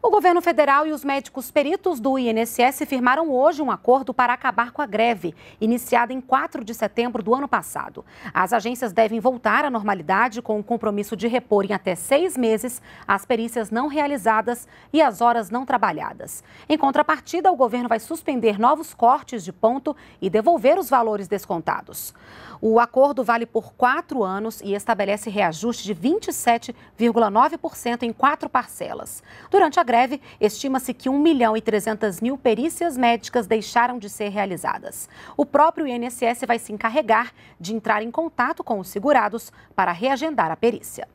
O governo federal e os médicos peritos do INSS firmaram hoje um acordo para acabar com a greve, iniciada em 4 de setembro do ano passado. As agências devem voltar à normalidade com o compromisso de repor em até seis meses as perícias não realizadas e as horas não trabalhadas. Em contrapartida, o governo vai suspender novos cortes de ponto e devolver os valores descontados. O acordo vale por quatro anos e estabelece reajuste de 27,9% em quatro parcelas. Durante a greve, estima-se que 1 milhão e 300 mil perícias médicas deixaram de ser realizadas. O próprio INSS vai se encarregar de entrar em contato com os segurados para reagendar a perícia.